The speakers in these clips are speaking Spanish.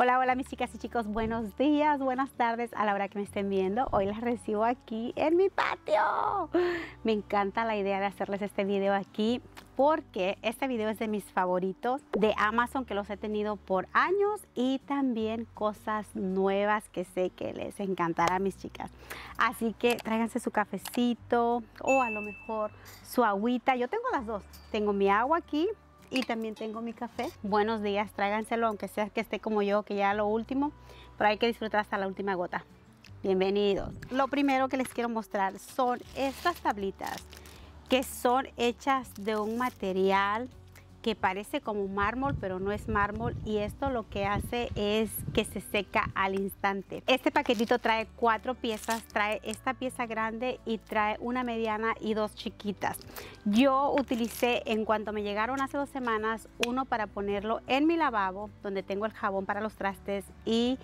Hola, hola mis chicas y chicos, buenos días, buenas tardes a la hora que me estén viendo. Hoy las recibo aquí en mi patio. Me encanta la idea de hacerles este video aquí porque este video es de mis favoritos de Amazon que los he tenido por años y también cosas nuevas que sé que les encantará a mis chicas. Así que tráiganse su cafecito o a lo mejor su agüita. Yo tengo las dos. Tengo mi agua aquí y también tengo mi café. Buenos días, tráiganselo, aunque sea que esté como yo, que ya lo último, pero hay que disfrutar hasta la última gota. Bienvenidos. Lo primero que les quiero mostrar son estas tablitas que son hechas de un material que parece como mármol, pero no es mármol y esto lo que hace es que se seca al instante. Este paquetito trae cuatro piezas, trae esta pieza grande y trae una mediana y dos chiquitas. Yo utilicé en cuanto me llegaron hace dos semanas uno para ponerlo en mi lavabo donde tengo el jabón para los trastes y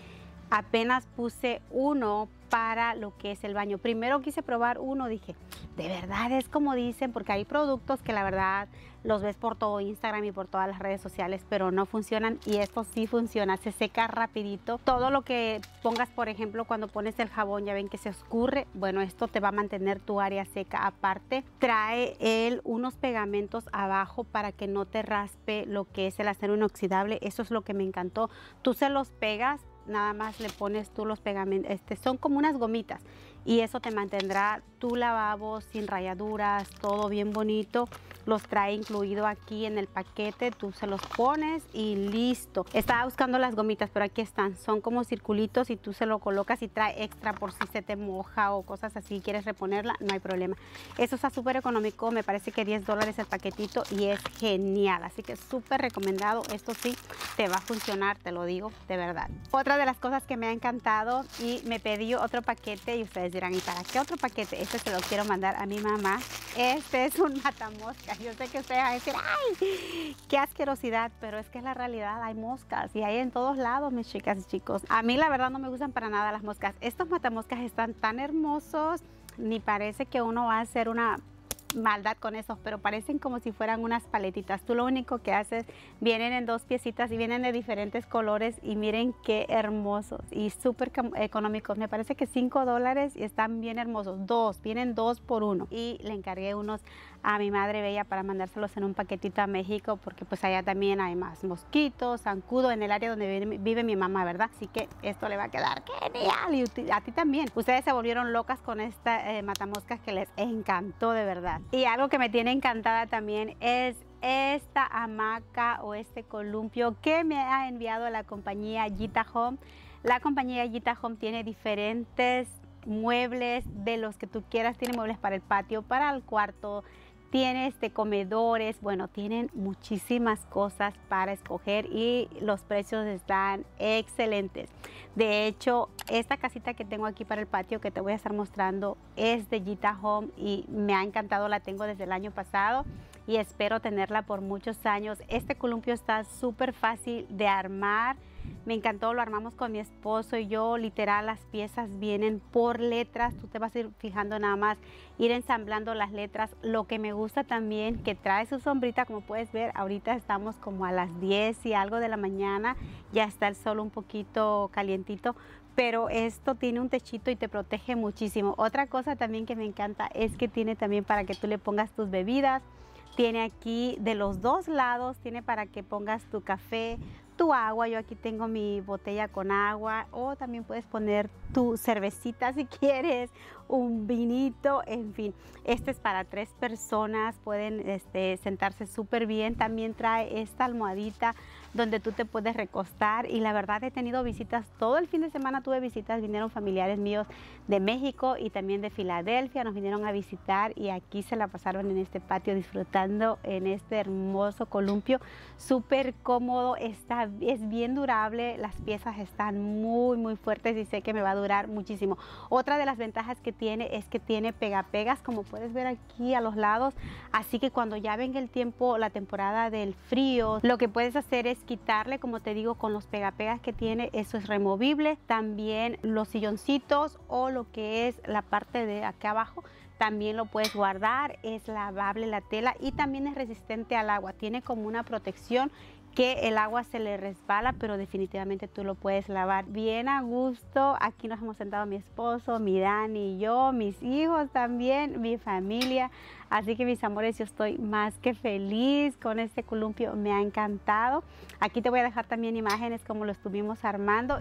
apenas puse uno para lo que es el baño. Primero quise probar uno, dije, de verdad es como dicen, porque hay productos que la verdad los ves por todo Instagram y por todas las redes sociales, pero no funcionan y esto sí funciona, se seca rapidito. Todo lo que pongas, por ejemplo, cuando pones el jabón, ya ven que se escurre. bueno, esto te va a mantener tu área seca. Aparte, trae él unos pegamentos abajo para que no te raspe lo que es el acero inoxidable, eso es lo que me encantó. Tú se los pegas, nada más le pones tú los pegamentos, este, son como unas gomitas y eso te mantendrá tu lavabo sin rayaduras, todo bien bonito. Los trae incluido aquí en el paquete, tú se los pones y listo. Estaba buscando las gomitas, pero aquí están. Son como circulitos y tú se lo colocas y trae extra por si se te moja o cosas así. ¿Quieres reponerla? No hay problema. Eso está súper económico, me parece que 10 dólares el paquetito y es genial. Así que súper recomendado. Esto sí te va a funcionar, te lo digo de verdad. Otra de las cosas que me ha encantado y me pedí otro paquete y ustedes dirán, ¿y para qué otro paquete? Este se lo quiero mandar a mi mamá. Este es un matamoscas. Yo sé que ustedes van a decir, ¡ay! ¡Qué asquerosidad! Pero es que es la realidad, hay moscas y hay en todos lados, mis chicas y chicos. A mí la verdad no me gustan para nada las moscas. Estos matamoscas están tan hermosos, ni parece que uno va a hacer una maldad con esos, pero parecen como si fueran unas paletitas. Tú lo único que haces, vienen en dos piecitas y vienen de diferentes colores y miren qué hermosos y súper económicos. Me parece que 5 dólares y están bien hermosos. Dos, vienen dos por uno. Y le encargué unos a mi madre bella para mandárselos en un paquetito a México porque pues allá también hay más mosquitos, zancudo en el área donde vive, mi mamá, ¿verdad? Así que esto le va a quedar genial y a ti también. Ustedes se volvieron locas con esta eh, matamoscas que les encantó de verdad. Y algo que me tiene encantada también es esta hamaca o este columpio que me ha enviado la compañía Gita Home. La compañía Gita Home tiene diferentes muebles de los que tú quieras. Tiene muebles para el patio, para el cuarto, tiene este, comedores, bueno, tienen muchísimas cosas para escoger y los precios están excelentes. De hecho, esta casita que tengo aquí para el patio que te voy a estar mostrando es de Gita Home y me ha encantado, la tengo desde el año pasado y espero tenerla por muchos años. Este columpio está súper fácil de armar, me encantó, lo armamos con mi esposo y yo. Literal, las piezas vienen por letras. Tú te vas a ir fijando nada más, ir ensamblando las letras. Lo que me gusta también, que trae su sombrita, como puedes ver, ahorita estamos como a las 10 y algo de la mañana. Ya está el sol un poquito calientito, pero esto tiene un techito y te protege muchísimo. Otra cosa también que me encanta es que tiene también para que tú le pongas tus bebidas. Tiene aquí de los dos lados, tiene para que pongas tu café, tu agua, yo aquí tengo mi botella con agua o también puedes poner tu cervecita si quieres un vinito, en fin. Este es para tres personas, pueden este, sentarse súper bien. También trae esta almohadita donde tú te puedes recostar y la verdad he tenido visitas todo el fin de semana tuve visitas vinieron familiares míos de México y también de Filadelfia nos vinieron a visitar y aquí se la pasaron en este patio disfrutando en este hermoso columpio súper cómodo está es bien durable las piezas están muy muy fuertes y sé que me va a durar muchísimo otra de las ventajas que tiene es que tiene pegapegas, como puedes ver aquí a los lados. Así que cuando ya venga el tiempo, la temporada del frío, lo que puedes hacer es quitarle, como te digo, con los pegapegas que tiene, eso es removible. También los silloncitos o lo que es la parte de acá abajo, también lo puedes guardar, es lavable la tela y también es resistente al agua, tiene como una protección que el agua se le resbala, pero definitivamente tú lo puedes lavar bien a gusto. Aquí nos hemos sentado mi esposo, mi Dani, yo, mis hijos también, mi familia. Así que mis amores, yo estoy más que feliz con este columpio, me ha encantado. Aquí te voy a dejar también imágenes como lo estuvimos armando.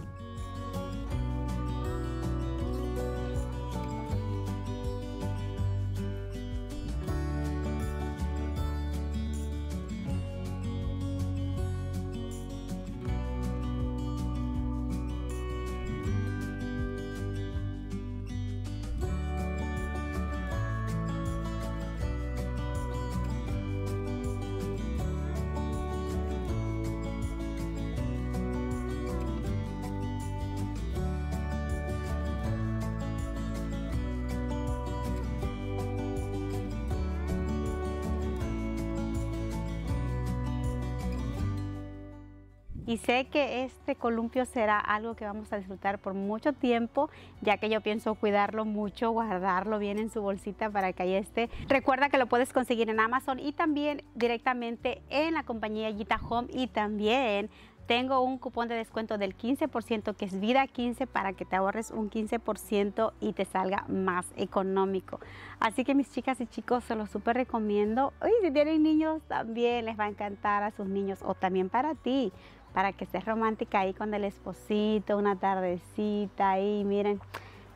Y sé que este columpio será algo que vamos a disfrutar por mucho tiempo, ya que yo pienso cuidarlo mucho, guardarlo bien en su bolsita para que ahí esté. Recuerda que lo puedes conseguir en Amazon y también directamente en la compañía Gita Home y también tengo un cupón de descuento del 15% que es vida 15 para que te ahorres un 15% y te salga más económico. Así que mis chicas y chicos se lo súper recomiendo. Y si tienen niños también les va a encantar a sus niños o también para ti para que esté romántica ahí con el esposito, una tardecita ahí, miren,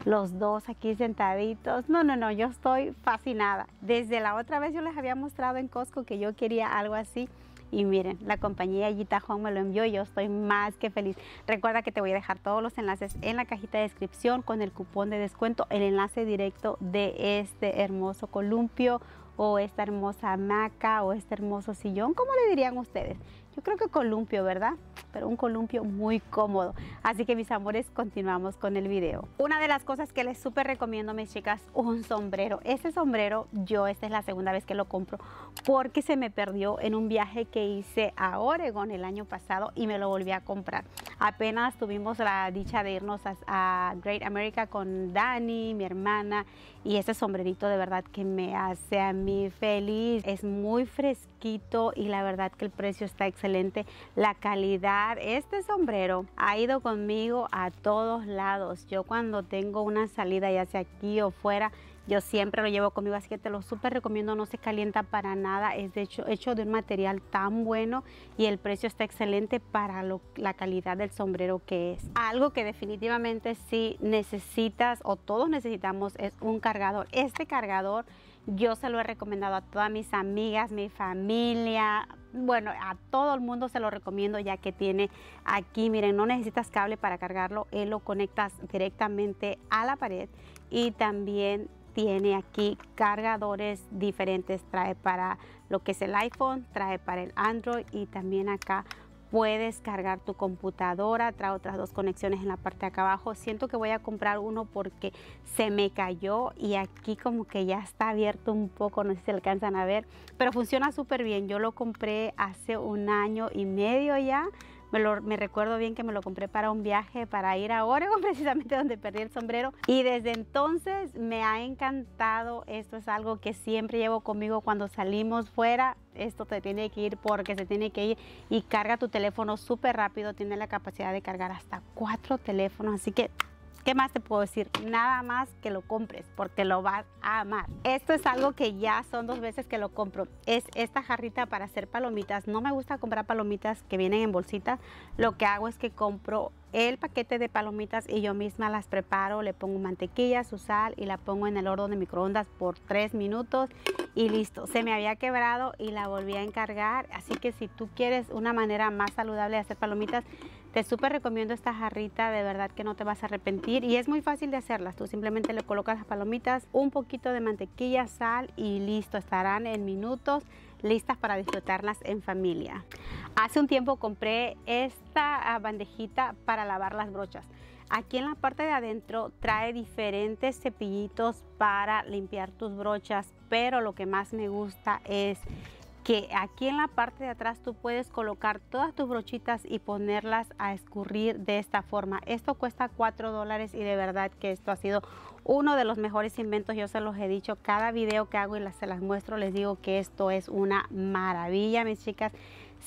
los dos aquí sentaditos. No, no, no, yo estoy fascinada. Desde la otra vez yo les había mostrado en Costco que yo quería algo así. Y miren, la compañía Gita Home me lo envió y yo estoy más que feliz. Recuerda que te voy a dejar todos los enlaces en la cajita de descripción con el cupón de descuento, el enlace directo de este hermoso columpio o esta hermosa hamaca o este hermoso sillón, como le dirían ustedes yo creo que columpio, ¿verdad? Pero un columpio muy cómodo. Así que mis amores, continuamos con el video. Una de las cosas que les súper recomiendo, mis chicas, un sombrero. Ese sombrero, yo esta es la segunda vez que lo compro porque se me perdió en un viaje que hice a Oregon el año pasado y me lo volví a comprar. Apenas tuvimos la dicha de irnos a, a Great America con Dani, mi hermana y ese sombrerito de verdad que me hace a mí feliz. Es muy fresquito y la verdad que el precio está excelente. La calidad, este sombrero ha ido conmigo a todos lados. Yo cuando tengo una salida ya sea aquí o fuera, yo siempre lo llevo conmigo, así que te lo súper recomiendo, no se calienta para nada, es de hecho hecho de un material tan bueno y el precio está excelente para la calidad del sombrero que es. Algo que definitivamente si necesitas o todos necesitamos es un cargador. Este cargador yo se lo he recomendado a todas mis amigas, mi familia, bueno, a todo el mundo se lo recomiendo ya que tiene aquí, miren, no necesitas cable para cargarlo, él lo conectas directamente a la pared y también tiene aquí cargadores diferentes. Trae para lo que es el iPhone, trae para el Android y también acá puedes cargar tu computadora. Trae otras dos conexiones en la parte de acá abajo. Siento que voy a comprar uno porque se me cayó y aquí como que ya está abierto un poco, no sé si se alcanzan a ver, pero funciona súper bien. Yo lo compré hace un año y medio ya me, lo, me recuerdo bien que me lo compré para un viaje, para ir a Oregon, precisamente donde perdí el sombrero. Y desde entonces me ha encantado. Esto es algo que siempre llevo conmigo cuando salimos fuera. Esto te tiene que ir porque se tiene que ir y carga tu teléfono súper rápido. Tiene la capacidad de cargar hasta cuatro teléfonos. Así que ¿Qué más te puedo decir? Nada más que lo compres porque lo vas a amar. Esto es algo que ya son dos veces que lo compro. Es esta jarrita para hacer palomitas. No me gusta comprar palomitas que vienen en bolsitas. Lo que hago es que compro el paquete de palomitas y yo misma las preparo, le pongo mantequilla, su sal y la pongo en el horno de microondas por tres minutos y listo. Se me había quebrado y la volví a encargar, así que si tú quieres una manera más saludable de hacer palomitas, te súper recomiendo esta jarrita, de verdad que no te vas a arrepentir y es muy fácil de hacerlas. Tú simplemente le colocas las palomitas, un poquito de mantequilla, sal y listo, estarán en minutos listas para disfrutarlas en familia. Hace un tiempo compré esta ah, bandejita para lavar las brochas. Aquí en la parte de adentro trae diferentes cepillitos para limpiar tus brochas, pero lo que más me gusta es que aquí en la parte de atrás tú puedes colocar todas tus brochitas y ponerlas a escurrir de esta forma. Esto cuesta 4 dólares y de verdad que esto ha sido uno de los mejores inventos. Yo se los he dicho, cada video que hago y se las muestro les digo que esto es una maravilla, mis chicas.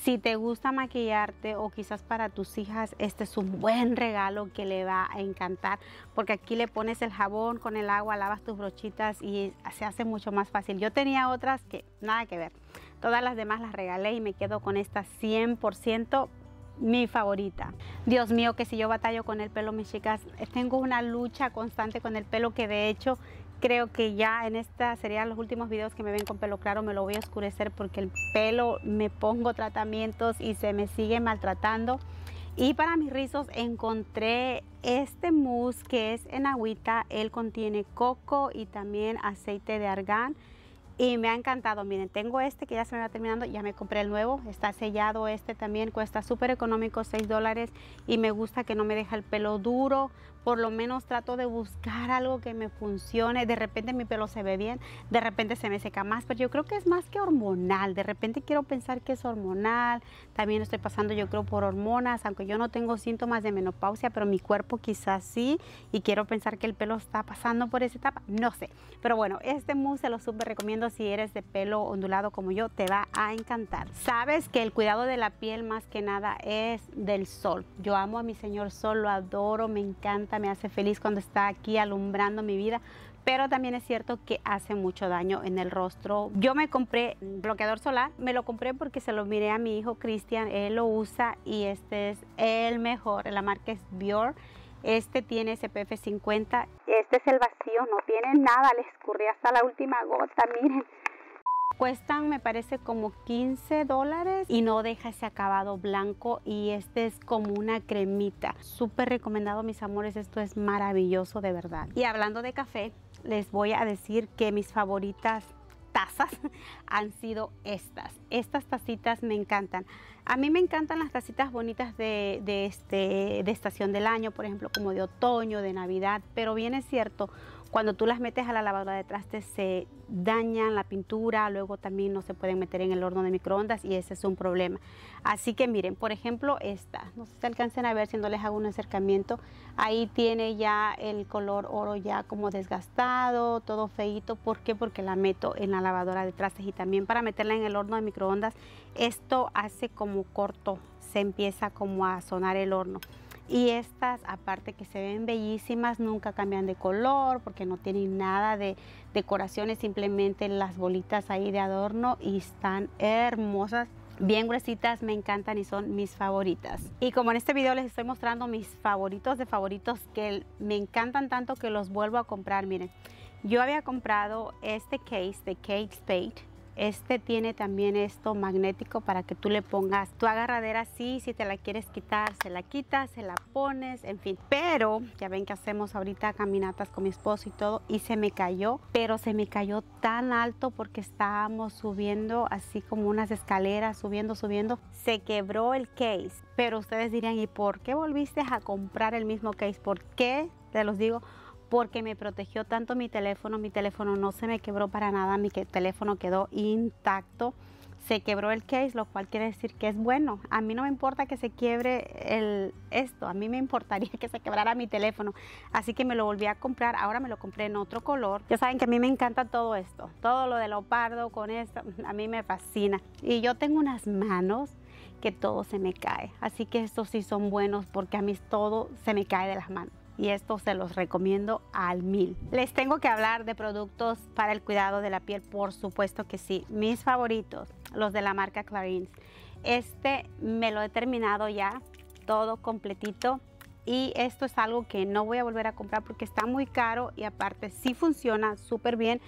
Si te gusta maquillarte o quizás para tus hijas, este es un buen regalo que le va a encantar porque aquí le pones el jabón con el agua, lavas tus brochitas y se hace mucho más fácil. Yo tenía otras que nada que ver. Todas las demás las regalé y me quedo con esta 100% mi favorita. Dios mío, que si yo batallo con el pelo, mis chicas, tengo una lucha constante con el pelo que de hecho creo que ya en esta serían los últimos videos que me ven con pelo claro, me lo voy a oscurecer porque el pelo me pongo tratamientos y se me sigue maltratando. Y para mis rizos encontré este mousse que es en agüita, él contiene coco y también aceite de argán y me ha encantado. Miren, tengo este que ya se me va terminando, ya me compré el nuevo, está sellado este también, cuesta súper económico, 6 dólares y me gusta que no me deja el pelo duro por lo menos trato de buscar algo que me funcione. De repente mi pelo se ve bien, de repente se me seca más, pero yo creo que es más que hormonal. De repente quiero pensar que es hormonal. También estoy pasando, yo creo, por hormonas, aunque yo no tengo síntomas de menopausia, pero mi cuerpo quizás sí. Y quiero pensar que el pelo está pasando por esa etapa. No sé. Pero bueno, este mousse se lo súper recomiendo si eres de pelo ondulado como yo, te va a encantar. Sabes que el cuidado de la piel más que nada es del sol. Yo amo a mi señor sol, lo adoro, me encanta me hace feliz cuando está aquí alumbrando mi vida, pero también es cierto que hace mucho daño en el rostro. Yo me compré bloqueador solar, me lo compré porque se lo miré a mi hijo Cristian, él lo usa y este es el mejor, la marca es Bior. Este tiene SPF 50. Este es el vacío, no tiene nada, le escurrí hasta la última gota, miren. Cuestan, me parece, como 15 dólares y no deja ese acabado blanco y este es como una cremita. Súper recomendado, mis amores, esto es maravilloso de verdad. Y hablando de café, les voy a decir que mis favoritas tazas han sido estas. Estas tacitas me encantan. A mí me encantan las tacitas bonitas de, este, de estación del año, por ejemplo, como de otoño, de Navidad, pero bien es cierto, cuando tú las metes a la lavadora de trastes se dañan la pintura, luego también no se pueden meter en el horno de microondas y ese es un problema. Así que miren, por ejemplo esta, no sé si alcancen a ver si no les hago un acercamiento, ahí tiene ya el color oro ya como desgastado, todo feito, ¿por qué? Porque la meto en la lavadora de trastes y también para meterla en el horno de microondas, esto hace como corto, se empieza como a sonar el horno. Y estas, aparte que se ven bellísimas, nunca cambian de color porque no tienen nada de decoraciones, simplemente las bolitas ahí de adorno y están hermosas bien gruesitas, me encantan y son mis favoritas. Y como en este video les estoy mostrando mis favoritos de favoritos que me encantan tanto que los vuelvo a comprar, miren. Yo había comprado este case de Kate Spade este tiene también esto magnético para que tú le pongas tu agarradera así, si te la quieres quitar, se la quitas, se la pones, en fin. Pero ya ven que hacemos ahorita caminatas con mi esposo y todo y se me cayó, pero se me cayó tan alto porque estábamos subiendo así como unas escaleras, subiendo, subiendo. Se quebró el case, pero ustedes dirían, ¿y por qué volviste a comprar el mismo case? ¿Por qué? Te los digo, porque me protegió tanto mi teléfono, mi teléfono no se me quebró para nada, mi teléfono quedó intacto. Se quebró el case, lo cual quiere decir que es bueno. A mí no me importa que se quiebre el, esto, a mí me importaría que se quebrara mi teléfono. Así que me lo volví a comprar, ahora me lo compré en otro color. Ya saben que a mí me encanta todo esto, todo lo de leopardo con esto, a mí me fascina. Y yo tengo unas manos que todo se me cae. Así que estos sí son buenos porque a mí todo se me cae de las manos y esto se los recomiendo al mil. Les tengo que hablar de productos para el cuidado de la piel, por supuesto que sí. Mis favoritos, los de la marca Clarins. Este me lo he terminado ya, todo completito. Y esto es algo que no voy a volver a comprar porque está muy caro y aparte sí funciona súper bien.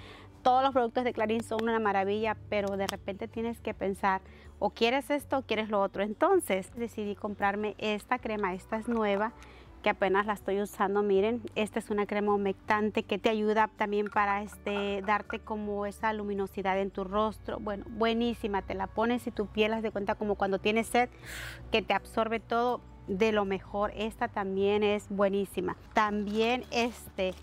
Todos los productos de Clarins son una maravilla, pero de repente tienes que pensar o quieres esto o quieres lo otro. Entonces decidí comprarme esta crema, esta es nueva que apenas la estoy usando, miren, esta es una crema humectante que te ayuda también para este, darte como esa luminosidad en tu rostro, bueno, buenísima, te la pones y tu piel las de cuenta como cuando tienes sed, que te absorbe todo de lo mejor, esta también es buenísima, también este,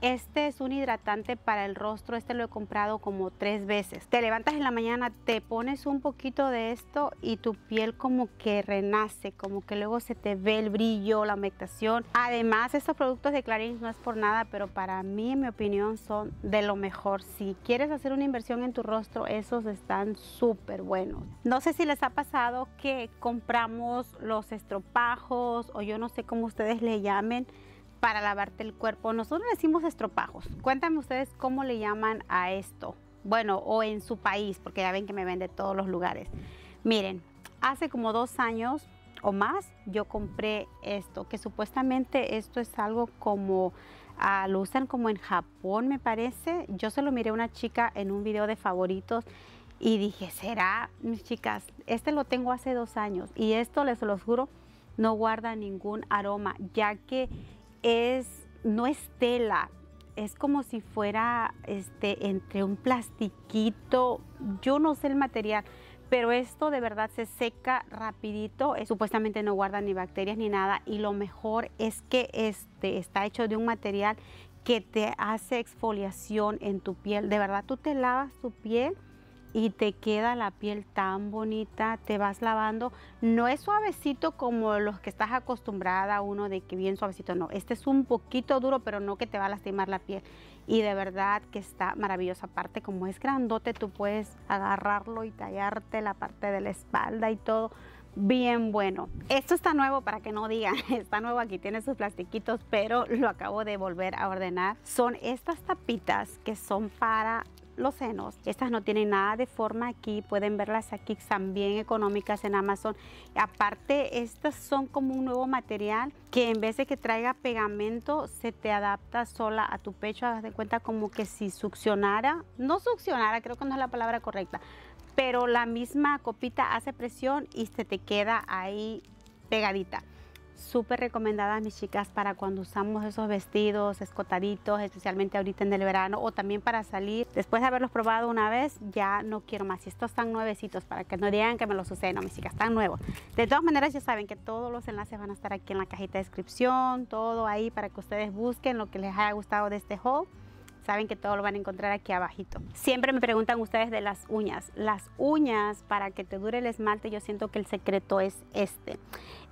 este es un hidratante para el rostro, este lo he comprado como tres veces. Te levantas en la mañana, te pones un poquito de esto y tu piel como que renace, como que luego se te ve el brillo, la humectación. Además, estos productos de Clarins no es por nada, pero para mí, en mi opinión, son de lo mejor. Si quieres hacer una inversión en tu rostro, esos están súper buenos. No sé si les ha pasado que compramos los estropajos o yo no sé cómo ustedes le llamen, para lavarte el cuerpo. Nosotros decimos estropajos. Cuéntame ustedes cómo le llaman a esto. Bueno, o en su país, porque ya ven que me ven de todos los lugares. Miren, hace como dos años o más yo compré esto, que supuestamente esto es algo como, ah, lo usan como en Japón me parece. Yo se lo miré a una chica en un video de favoritos y dije, ¿será? Mis chicas, este lo tengo hace dos años y esto les lo juro, no guarda ningún aroma, ya que es, no es tela, es como si fuera este, entre un plastiquito, yo no sé el material, pero esto de verdad se seca rapidito, eh, supuestamente no guarda ni bacterias ni nada y lo mejor es que este está hecho de un material que te hace exfoliación en tu piel, de verdad tú te lavas tu piel y te queda la piel tan bonita, te vas lavando. No es suavecito como los que estás acostumbrada, uno de que bien suavecito, no. Este es un poquito duro, pero no que te va a lastimar la piel. Y de verdad que está maravillosa. Aparte, como es grandote, tú puedes agarrarlo y tallarte la parte de la espalda y todo. Bien bueno. Esto está nuevo para que no digan. Está nuevo aquí, tiene sus plastiquitos, pero lo acabo de volver a ordenar. Son estas tapitas que son para los senos. Estas no tienen nada de forma aquí, pueden verlas aquí bien económicas en Amazon. Aparte, estas son como un nuevo material que en vez de que traiga pegamento, se te adapta sola a tu pecho. Haz de cuenta como que si succionara, no succionara, creo que no es la palabra correcta, pero la misma copita hace presión y se te queda ahí pegadita súper recomendadas mis chicas para cuando usamos esos vestidos escotaditos, especialmente ahorita en el verano o también para salir. Después de haberlos probado una vez, ya no quiero más. Y estos están nuevecitos para que no digan que me los usé, no mis chicas, están nuevos. De todas maneras ya saben que todos los enlaces van a estar aquí en la cajita de descripción, todo ahí para que ustedes busquen lo que les haya gustado de este haul saben que todo lo van a encontrar aquí abajito. Siempre me preguntan ustedes de las uñas. Las uñas, para que te dure el esmalte, yo siento que el secreto es este.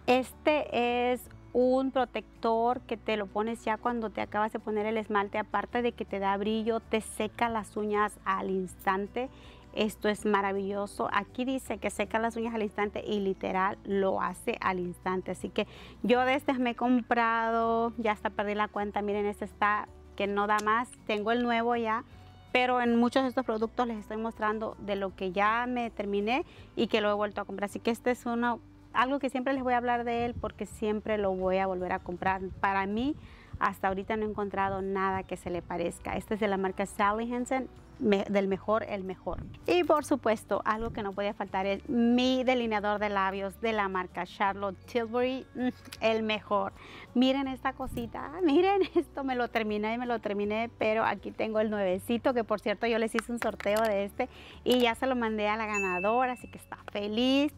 Este es un protector que te lo pones ya cuando te acabas de poner el esmalte, aparte de que te da brillo, te seca las uñas al instante. Esto es maravilloso. Aquí dice que seca las uñas al instante y literal lo hace al instante. Así que yo de estas me he comprado, ya hasta perdí la cuenta. Miren, este está que no da más. Tengo el nuevo ya, pero en muchos de estos productos les estoy mostrando de lo que ya me terminé y que lo he vuelto a comprar. Así que este es uno, algo que siempre les voy a hablar de él porque siempre lo voy a volver a comprar. Para mí hasta ahorita no he encontrado nada que se le parezca. Este es de la marca Sally Hansen. del mejor el mejor. Y por supuesto, algo que no podía faltar es mi delineador de labios de la marca Charlotte Tilbury, mm, el mejor. Miren esta cosita, ah, miren esto, me lo terminé y me lo terminé, pero aquí tengo el nuevecito, que por cierto yo les hice un sorteo de este y ya se lo mandé a la ganadora, así que está feliz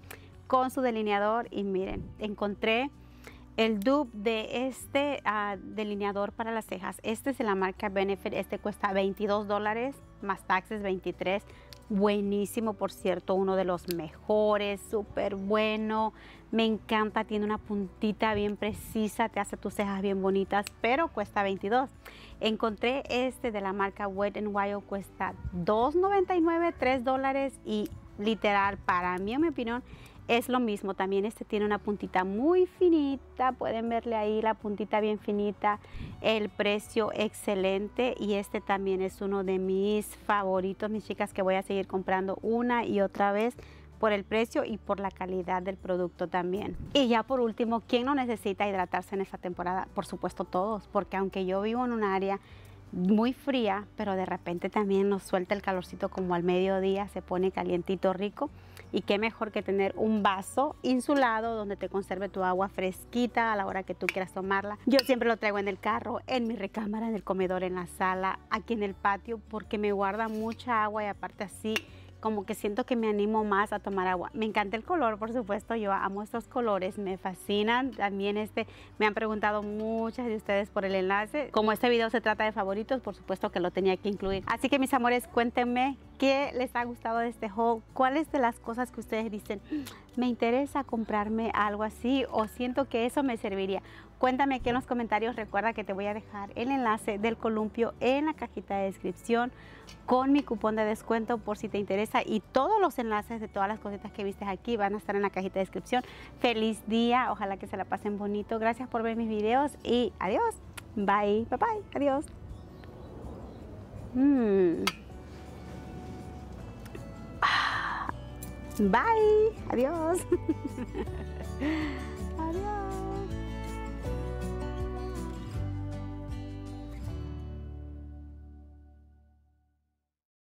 con su delineador y miren, encontré el dupe de este ah, delineador para las cejas, este es de la marca Benefit, este cuesta 22 dólares, más taxes 23. Buenísimo, por cierto, uno de los mejores, súper bueno. Me encanta, tiene una puntita bien precisa, te hace tus cejas bien bonitas, pero cuesta 22. Encontré este de la marca Wet n Wild, cuesta 2.99, 3 dólares y literal, para mí, en mi opinión, es lo mismo, también este tiene una puntita muy finita, pueden verle ahí la puntita bien finita, el precio excelente y este también es uno de mis favoritos, mis chicas, que voy a seguir comprando una y otra vez por el precio y por la calidad del producto también. Y ya por último, ¿quién no necesita hidratarse en esta temporada? Por supuesto todos, porque aunque yo vivo en un área muy fría, pero de repente también nos suelta el calorcito como al mediodía, se pone calientito rico y qué mejor que tener un vaso insulado donde te conserve tu agua fresquita a la hora que tú quieras tomarla. Yo siempre lo traigo en el carro, en mi recámara, en el comedor, en la sala, aquí en el patio, porque me guarda mucha agua y aparte así como que siento que me animo más a tomar agua. Me encanta el color, por supuesto, yo amo estos colores, me fascinan. También este, me han preguntado muchas de ustedes por el enlace. Como este video se trata de favoritos, por supuesto que lo tenía que incluir. Así que mis amores, cuéntenme qué les ha gustado de este haul, cuáles de las cosas que ustedes dicen me interesa comprarme algo así o siento que eso me serviría. Cuéntame aquí en los comentarios, recuerda que te voy a dejar el enlace del columpio en la cajita de descripción con mi cupón de descuento por si te interesa y todos los enlaces de todas las cositas que viste aquí van a estar en la cajita de descripción. Feliz día, ojalá que se la pasen bonito, gracias por ver mis videos y adiós, bye, bye, bye, adiós. Mm. Bye. Adiós.